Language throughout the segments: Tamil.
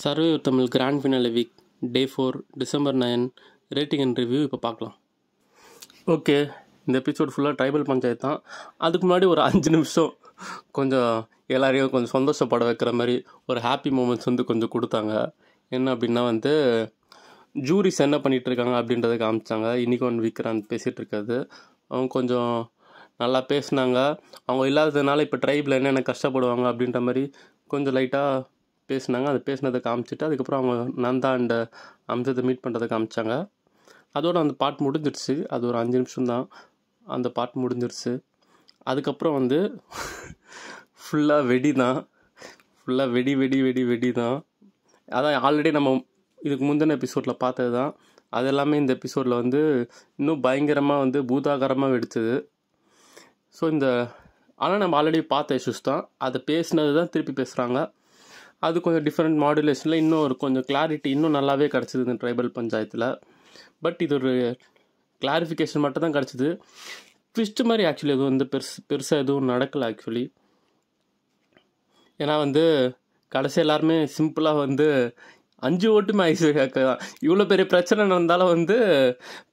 survivor Tamil grand finale week day four December nine rating and review இப்போ பார்க்கலாம் ஓகே இந்த எபிசோட் ஃபுல்லாக ட்ரைபல் பஞ்சாயத்து தான் அதுக்கு முன்னாடி ஒரு அஞ்சு நிமிஷம் கொஞ்சம் எல்லாரையும் கொஞ்சம் சந்தோஷப்பட வைக்கிற மாதிரி ஒரு ஹாப்பி மூமெண்ட்ஸ் வந்து கொஞ்சம் கொடுத்தாங்க என்ன அப்படின்னா வந்து ஜூரிஸ் என்ன பண்ணிகிட்ருக்காங்க இருக்காங்க அப்படின்றத காமிச்சாங்க இன்றைக்கி ஒன் விக்ராந்த் பேசிகிட்டு இருக்காது அவங்க கொஞ்சம் நல்லா பேசினாங்க அவங்க இல்லாததுனால இப்போ ட்ரைபில் என்னென்ன கஷ்டப்படுவாங்க அப்படின்ற மாதிரி கொஞ்சம் லைட்டாக பேசினாங்க அதை பேசினதை காமிச்சிட்டு அதுக்கப்புறம் அவங்க நந்தா அண்ட் அம்சத்தை மீட் பண்ணுறதை காமிச்சாங்க அதோட அந்த பாட்டு முடிஞ்சிருச்சு அது ஒரு அஞ்சு நிமிஷம் தான் அந்த பாட்டு முடிஞ்சிருச்சு அதுக்கப்புறம் வந்து ஃபுல்லாக வெடி தான் ஃபுல்லாக வெடி வெடி வெடி வெடி தான் அதான் ஆல்ரெடி நம்ம இதுக்கு முந்தின எபிசோடில் பார்த்தது தான் அது எல்லாமே இந்த எபிசோடில் வந்து இன்னும் பயங்கரமாக வந்து பூதாகரமாக வெடித்தது ஸோ இந்த ஆனால் நம்ம ஆல்ரெடி பார்த்த இஷ்யூஸ் தான் அதை பேசினது தான் திருப்பி பேசுகிறாங்க அது கொஞ்சம் டிஃப்ரெண்ட் மாடுலேஷனில் இன்னும் ஒரு கொஞ்சம் கிளாரிட்டி இன்னும் நல்லாவே கிடச்சிது இந்த ட்ரைபல் பஞ்சாயத்தில் பட் இது ஒரு கிளாரிஃபிகேஷன் மட்டும் தான் கிடச்சிது ட்விஸ்ட் மாதிரி ஆக்சுவலி எதுவும் வந்து பெருசு பெருசாக எதுவும் நடக்கலை ஆக்சுவலி ஏன்னா வந்து கடைசி எல்லாருமே சிம்பிளாக வந்து அஞ்சு ஓட்டுமே ஐஸ்வர்யாக்கு தான் இவ்வளோ பெரிய பிரச்சனை நடந்தாலும் வந்து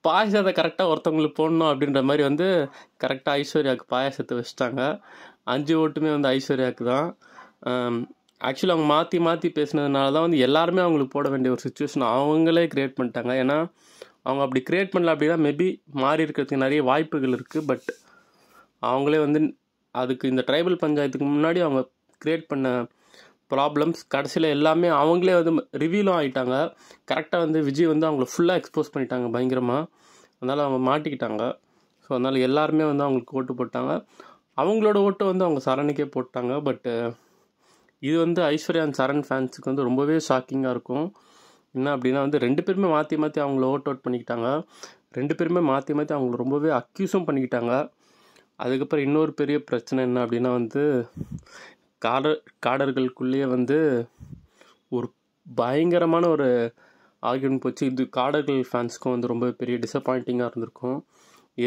பாயசத்தை கரெக்டாக ஒருத்தவங்களுக்கு போடணும் அப்படின்ற மாதிரி வந்து கரெக்டாக ஐஸ்வர்யாவுக்கு பாயசத்தை வச்சுட்டாங்க அஞ்சு ஓட்டுமே வந்து ஐஸ்வர்யாவுக்கு தான் ஆக்சுவலி அவங்க மாற்றி மாற்றி பேசினதுனால தான் வந்து எல்லாருமே அவங்களுக்கு போட வேண்டிய ஒரு சுச்சுவேஷன் அவங்களே க்ரியேட் பண்ணிட்டாங்க ஏன்னா அவங்க அப்படி க்ரியேட் பண்ணல அப்படின்னா மேபி மாறி இருக்கிறதுக்கு நிறைய வாய்ப்புகள் இருக்குது பட் அவங்களே வந்து அதுக்கு இந்த ட்ரைபல் பஞ்சாயத்துக்கு முன்னாடி அவங்க க்ரியேட் பண்ண ப்ராப்ளம்ஸ் கடைசியில் எல்லாமே அவங்களே வந்து ரிவீலும் ஆகிட்டாங்க கரெக்டாக வந்து விஜய் வந்து அவங்கள ஃபுல்லாக எக்ஸ்போஸ் பண்ணிட்டாங்க பயங்கரமாக அதனால் அவங்க மாட்டிக்கிட்டாங்க ஸோ அதனால் எல்லாருமே வந்து அவங்களுக்கு ஓட்டு போட்டாங்க அவங்களோட ஓட்டை வந்து அவங்க சரணிக்கே போட்டாங்க பட்டு இது வந்து ஐஸ்வர்யா அண்ட் சரண் ஃபேன்ஸுக்கு வந்து ரொம்பவே ஷாக்கிங்காக இருக்கும் என்ன அப்படின்னா வந்து ரெண்டு பேருமே மாற்றி மாற்றி அவங்கள ஓட் அவுட் பண்ணிக்கிட்டாங்க ரெண்டு பேருமே மாற்றி மாற்றி அவங்கள ரொம்பவே அக்யூஸும் பண்ணிக்கிட்டாங்க அதுக்கப்புறம் இன்னொரு பெரிய பிரச்சனை என்ன அப்படின்னா வந்து காடர் காடர்களுக்குள்ளேயே வந்து ஒரு பயங்கரமான ஒரு ஆர்கியூமெண்ட் போச்சு இது காடர்கள் ஃபேன்ஸுக்கும் வந்து ரொம்ப பெரிய டிசப்பாயிண்டிங்காக இருந்திருக்கும்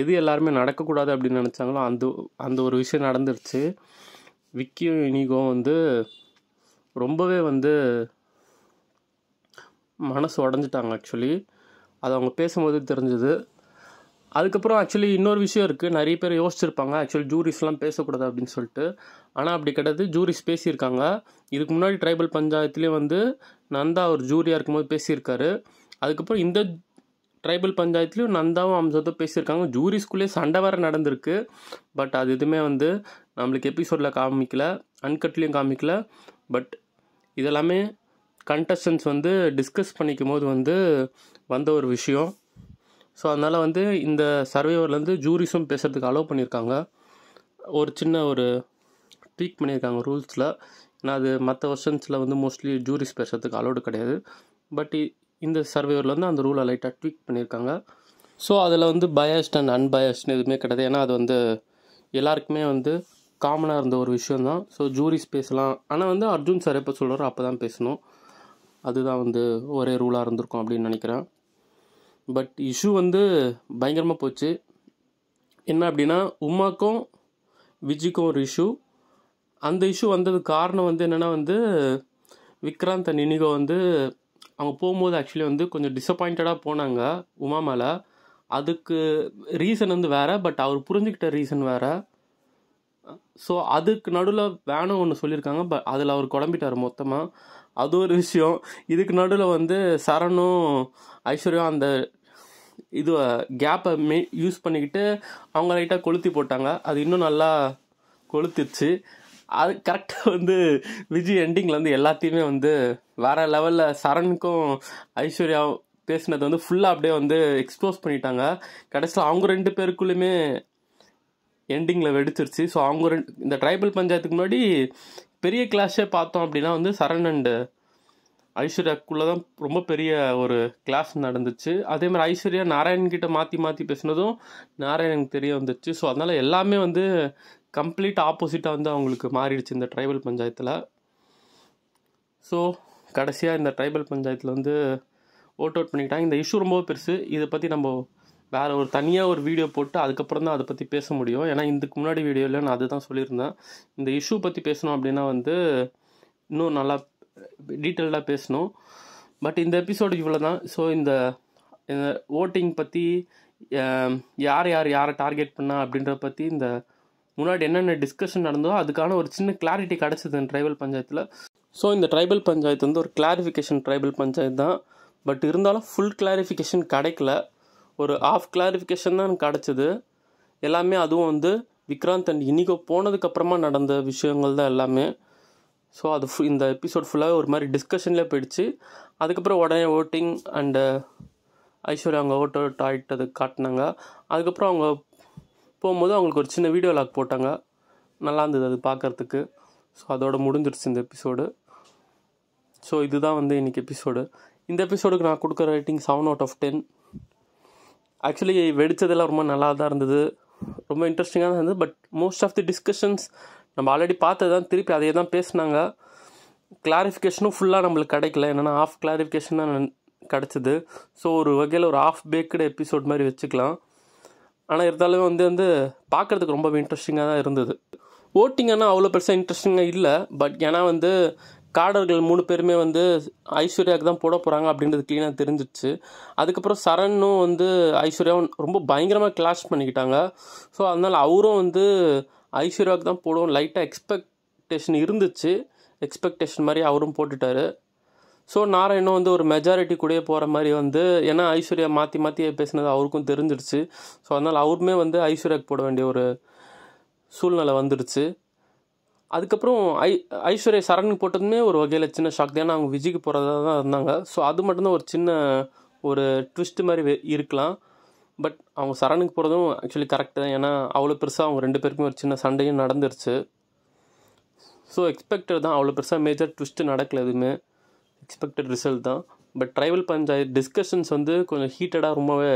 எது எல்லாருமே நடக்கக்கூடாது அப்படின்னு நினச்சாங்களோ அந்த அந்த ஒரு விஷயம் நடந்துருச்சு விக்கியும் இனிகோ வந்து ரொம்பவே வந்து மனசு உடஞ்சிட்டாங்க ஆக்சுவலி அது அவங்க பேசும்போது தெரிஞ்சது அதுக்கப்புறம் ஆக்சுவலி இன்னொரு விஷயம் இருக்குது நிறைய பேர் யோசிச்சிருப்பாங்க ஆக்சுவலி ஜூரிஸ்லாம் பேசக்கூடாது அப்படின்னு சொல்லிட்டு ஆனால் அப்படி கிடையாது ஜூரிஸ் பேசியிருக்காங்க இதுக்கு முன்னாடி ட்ரைபல் பஞ்சாயத்துலேயும் வந்து நந்தா ஒரு ஜூரியாக இருக்கும்போது பேசியிருக்காரு அதுக்கப்புறம் இந்த ட்ரைபல் பஞ்சாயத்துலேயும் நந்தாவும் அம்சத்தும் பேசியிருக்காங்க ஜூரிஸ்குள்ளேயே சண்டை வேறு நடந்திருக்கு பட் அது எதுவுமே வந்து நம்மளுக்கு எபிசோடில் காமிக்கல அன்கட்லேயும் காமிக்கல பட் இதெல்லாமே கண்டஸ்டன்ஸ் வந்து டிஸ்கஸ் பண்ணிக்கும் போது வந்து வந்த ஒரு விஷயம் ஸோ அதனால் வந்து இந்த சர்வேவர்லேருந்து ஜூரிஸும் பேசுகிறதுக்கு அலோவ் பண்ணியிருக்காங்க ஒரு சின்ன ஒரு ட்வீட் பண்ணியிருக்காங்க ரூல்ஸில் ஏன்னா அது மற்ற வருஷன்ஸில் வந்து மோஸ்ட்லி ஜூரிஸ் பேசுகிறதுக்கு அலோடு கிடையாது பட் இந்த சர்வேவரில் வந்து அந்த ரூலை லைட்டாக ட்வீட் பண்ணியிருக்காங்க ஸோ அதில் வந்து பயஸ்ட் அண்ட் அன்பயஸ்ட்னு எதுவுமே கிடையாது ஏன்னா அது வந்து எல்லாருக்குமே வந்து காமனாக இருந்த ஒரு விஷயந்தான் ஸோ ஜூரிஸ் பேசலாம் ஆனால் வந்து அர்ஜுன் சார் எப்போ சொல்கிறாரோ அப்போ தான் பேசணும் அதுதான் வந்து ஒரே ரூலாக இருந்திருக்கும் அப்படின்னு நினைக்கிறேன் பட் இஷ்யூ வந்து பயங்கரமாக போச்சு என்ன அப்படின்னா உமாக்கும் விஜிக்கும் ஒரு இஷ்யூ அந்த இஷ்யூ வந்தது காரணம் வந்து என்னென்னா வந்து விக்ராந்த் அண்ட் இனிகோ வந்து அவங்க போகும்போது ஆக்சுவலி வந்து கொஞ்சம் டிசப்பாயிண்டடாக போனாங்க உமா மேலே அதுக்கு ரீசன் வந்து வேறு பட் அவர் புரிஞ்சுக்கிட்ட ரீசன் வேறு ஸோ அதுக்கு நடுவில் வேணும் ஒன்று சொல்லியிருக்காங்க பட் அதில் அவர் குழம்பிட்டார் மொத்தமாக அது ஒரு விஷயம் இதுக்கு நடுவில் வந்து சரணும் ஐஸ்வர்யம் அந்த இது கேப்பை மே யூஸ் பண்ணிக்கிட்டு அவங்க லைட்டாக கொளுத்தி போட்டாங்க அது இன்னும் நல்லா கொளுத்திடுச்சு அது கரெக்டாக வந்து விஜய் எண்டிங்கில் வந்து எல்லாத்தையுமே வந்து வேறு லெவலில் சரணுக்கும் ஐஸ்வர்யா பேசினது வந்து ஃபுல்லாக அப்படியே வந்து எக்ஸ்போஸ் பண்ணிட்டாங்க கடைசியில் அவங்க ரெண்டு பேருக்குள்ளேயுமே எண்டிங்கில் வெடிச்சிருச்சு ஸோ அவங்க ரெண்டு இந்த ட்ரைபல் பஞ்சாயத்துக்கு முன்னாடி பெரிய கிளாஷே பார்த்தோம் அப்படின்னா வந்து சரண் அண்டு ஐஸ்வர்யாக்குள்ளே தான் ரொம்ப பெரிய ஒரு கிளாஸ் நடந்துச்சு அதே மாதிரி ஐஸ்வர்யா நாராயணன் மாற்றி மாற்றி பேசினதும் நாராயணனுக்கு தெரிய வந்துச்சு ஸோ அதனால் எல்லாமே வந்து கம்ப்ளீட் ஆப்போசிட்டாக வந்து அவங்களுக்கு மாறிடுச்சு இந்த ட்ரைபல் பஞ்சாயத்தில் ஸோ கடைசியாக இந்த ட்ரைபல் பஞ்சாயத்தில் வந்து ஓட் அவுட் பண்ணிக்கிட்டாங்க இந்த இஷ்யூ ரொம்ப பெருசு இதை பற்றி நம்ம வேறு ஒரு தனியாக ஒரு வீடியோ போட்டு அதுக்கப்புறம் தான் அதை பற்றி பேச முடியும் ஏன்னா இதுக்கு முன்னாடி வீடியோவில் நான் தான் சொல்லியிருந்தேன் இந்த இஷ்யூ பற்றி பேசணும் அப்படின்னா வந்து இன்னும் நல்லா டீட்டெயில்டாக பேசணும் பட் இந்த எபிசோடு இவ்வளோ தான் ஸோ இந்த ஓட்டிங் பற்றி யார் யார் யாரை டார்கெட் பண்ணா அப்படின்றத பற்றி இந்த முன்னாடி என்னென்ன டிஸ்கஷன் நடந்தோ அதுக்கான ஒரு சின்ன கிளாரிட்டி கிடச்சிது இந்த ட்ரைபல் பஞ்சாயத்தில் ஸோ இந்த ட்ரைபல் பஞ்சாயத்து வந்து ஒரு கிளாரிஃபிகேஷன் ட்ரைபல் பஞ்சாயத்து தான் பட் இருந்தாலும் ஃபுல் கிளாரிஃபிகேஷன் கிடைக்கல ஒரு ஆஃப் கிளாரிஃபிகேஷன் தான் எனக்கு கிடச்சிது எல்லாமே அதுவும் வந்து விக்ராந்த் அண்ட் இனிகோ போனதுக்கப்புறமா நடந்த விஷயங்கள் தான் எல்லாமே ஸோ அது ஃபு இந்த எபிசோட் ஃபுல்லாகவே ஒரு மாதிரி டிஸ்கஷனில் போயிடுச்சு அதுக்கப்புறம் உடனே ஓட்டிங் அண்டு uh, ஐஸ்வர்யா அவங்க ஓட்டோ ஆகிட்டது காட்டினாங்க அதுக்கப்புறம் அவங்க போகும்போது அவங்களுக்கு ஒரு சின்ன வீடியோ லாக் போட்டாங்க நல்லா இருந்தது அது பார்க்குறதுக்கு ஸோ அதோட முடிஞ்சிடுச்சு இந்த எபிசோடு ஸோ இதுதான் வந்து இன்றைக்கி எபிசோடு இந்த எபிசோடுக்கு நான் கொடுக்குற rating seven out of ten actually வெடித்ததெல்லாம் ரொம்ப நல்லா தான் இருந்தது ரொம்ப இன்ட்ரெஸ்டிங்காக தான் இருந்தது but most of the discussions நம்ம ஆல்ரெடி பார்த்தது தான் திருப்பி அதே தான் பேசினாங்க கிளாரிஃபிகேஷனும் ஃபுல்லாக நம்மளுக்கு கிடைக்கல என்னென்னா ஆஃப் கிளாரிஃபிகேஷன் தான் கிடச்சிது ஸோ ஒரு வகையில் ஒரு ஆஃப் பேக்கடு எபிசோட் மாதிரி வச்சுக்கலாம் ஆனால் இருந்தாலும் வந்து வந்து பார்க்குறதுக்கு ரொம்ப இன்ட்ரெஸ்டிங்காக தான் இருந்தது ஓட்டிங்கன்னா அவ்வளோ பெருசாக இன்ட்ரெஸ்டிங்காக இல்லை பட் ஏன்னா வந்து காடர்கள் மூணு பேருமே வந்து ஐஸ்வர்யாவுக்கு தான் போட போகிறாங்க அப்படின்றது க்ளீனாக தெரிஞ்சிடுச்சு அதுக்கப்புறம் சரண்னும் வந்து ஐஸ்வர்யாவும் ரொம்ப பயங்கரமாக கிளாஷ் பண்ணிக்கிட்டாங்க ஸோ அதனால் அவரும் வந்து ஐஸ்வர்யாவுக்கு தான் போடுவோம் லைட்டாக எக்ஸ்பெக்டேஷன் இருந்துச்சு எக்ஸ்பெக்டேஷன் மாதிரி அவரும் போட்டுட்டாரு ஸோ நாராயணும் வந்து ஒரு மெஜாரிட்டி கூடயே போகிற மாதிரி வந்து ஏன்னா ஐஸ்வர்யா மாற்றி மாற்றி பேசினது அவருக்கும் தெரிஞ்சிடுச்சு ஸோ அதனால் அவருமே வந்து ஐஸ்வர்யாவுக்கு போட வேண்டிய ஒரு சூழ்நிலை வந்துடுச்சு அதுக்கப்புறம் ஐ ஐஸ்வர்யா சரணுக்கு போட்டதுமே ஒரு வகையில் சின்ன ஷாக் தான் அவங்க விஜய்க்கு போகிறதா தான் இருந்தாங்க ஸோ அது மட்டும்தான் ஒரு சின்ன ஒரு ட்விஸ்ட் மாதிரி இருக்கலாம் பட் அவங்க சரணுக்கு போகிறதும் ஆக்சுவலி கரெக்டு தான் ஏன்னா அவ்வளோ பெருசாக அவங்க ரெண்டு பேருக்குமே ஒரு சின்ன சண்டையும் நடந்துருச்சு ஸோ எக்ஸ்பெக்டட் தான் அவ்வளோ பெருசாக மேஜர் ட்விஸ்ட்டு நடக்கல எதுவுமே எக்ஸ்பெக்டட் ரிசல்ட் தான் பட் ட்ரைவல் பஞ்சாயத்து டிஸ்கஷன்ஸ் வந்து கொஞ்சம் ஹீட்டடாக ரொம்பவே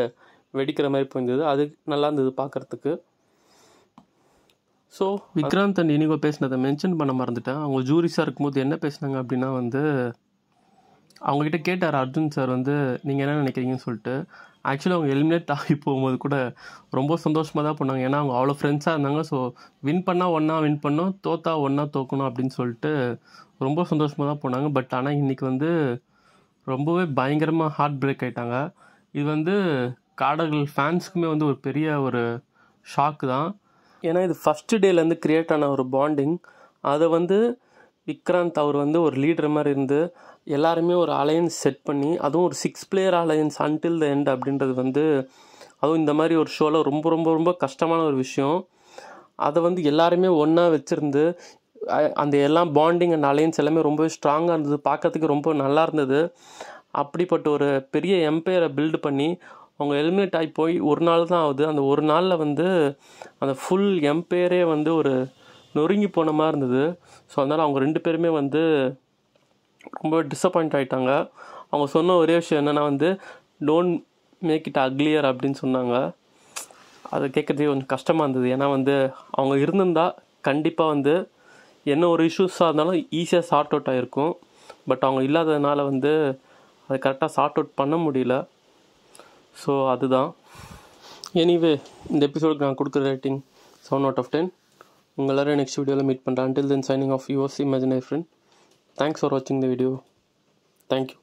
வெடிக்கிற மாதிரி போயிருந்தது அது நல்லா இருந்தது பார்க்குறதுக்கு ஸோ விக்ராந்த் அண்ட் இனிகோ பேசினதை மென்ஷன் பண்ண மறந்துட்டேன் அவங்க ஜூரிஸாக இருக்கும்போது என்ன பேசினாங்க அப்படின்னா வந்து அவங்ககிட்ட கேட்டார் அர்ஜுன் சார் வந்து நீங்கள் என்ன நினைக்கிறீங்கன்னு சொல்லிட்டு ஆக்சுவலி அவங்க எலிமினேட் ஆகி போகும்போது கூட ரொம்ப சந்தோஷமாக தான் பண்ணாங்க ஏன்னா அவங்க அவ்வளோ ஃப்ரெண்ட்ஸாக இருந்தாங்க ஸோ வின் பண்ணால் ஒன்றா வின் பண்ணோம் தோத்தா ஒன்றா தோக்கணும் அப்படின்னு சொல்லிட்டு ரொம்ப சந்தோஷமாக தான் போனாங்க பட் ஆனால் இன்றைக்கி வந்து ரொம்பவே பயங்கரமாக ஹார்ட் பிரேக் ஆகிட்டாங்க இது வந்து காடர்கள் ஃபேன்ஸுக்குமே வந்து ஒரு பெரிய ஒரு ஷாக்கு தான் ஏன்னா இது ஃபஸ்ட்டு டேலேருந்து க்ரியேட் ஆன ஒரு பாண்டிங் அதை வந்து விக்ராந்த் அவர் வந்து ஒரு லீடர் மாதிரி இருந்து எல்லாருமே ஒரு அலையன்ஸ் செட் பண்ணி அதுவும் ஒரு six player alliance until the end அப்படின்றது வந்து அதுவும் இந்த மாதிரி ஒரு ஷோவில் ரொம்ப ரொம்ப ரொம்ப கஷ்டமான ஒரு விஷயம் அதை வந்து எல்லாருமே ஒன்றா வச்சுருந்து அந்த எல்லாம் பாண்டிங் அண்ட் அலையன்ஸ் எல்லாமே ரொம்பவே ஸ்ட்ராங்காக இருந்தது பார்க்கறதுக்கு ரொம்ப நல்லா இருந்தது அப்படிப்பட்ட ஒரு பெரிய எம்பையரை பில்டு பண்ணி அவங்க எலிமினேட் ஆகி போய் ஒரு நாள் தான் ஆகுது அந்த ஒரு நாளில் வந்து அந்த ஃபுல் எம்பையரே வந்து ஒரு நொறுங்கி போன மாதிரி இருந்தது ஸோ அதனால் அவங்க ரெண்டு பேருமே வந்து ரொம்ப டிசப்பாயிண்ட் ஆகிட்டாங்க அவங்க சொன்ன ஒரே விஷயம் என்னென்னா வந்து டோன்ட் மேக் இட் அக்லியர் அப்படின்னு சொன்னாங்க அதை கேட்குறதுக்கு கொஞ்சம் கஷ்டமாக இருந்தது ஏன்னா வந்து அவங்க இருந்திருந்தால் கண்டிப்பாக வந்து என்ன ஒரு இஷ்யூஸாக இருந்தாலும் ஈஸியாக சார்ட் அவுட் ஆகிருக்கும் பட் அவங்க இல்லாததுனால வந்து அதை கரெக்டாக சார்ட் அவுட் பண்ண முடியல ஸோ அதுதான் எனிவே இந்த எபிசோடுக்கு நான் கொடுக்குற rating seven out of ten உங்கள் நெக்ஸ்ட் வீடியோவில் மீட் பண்ணுறேன் until then signing off yours imaginary friend thanks for வாட்சிங் த வீடியோ தேங்க்யூ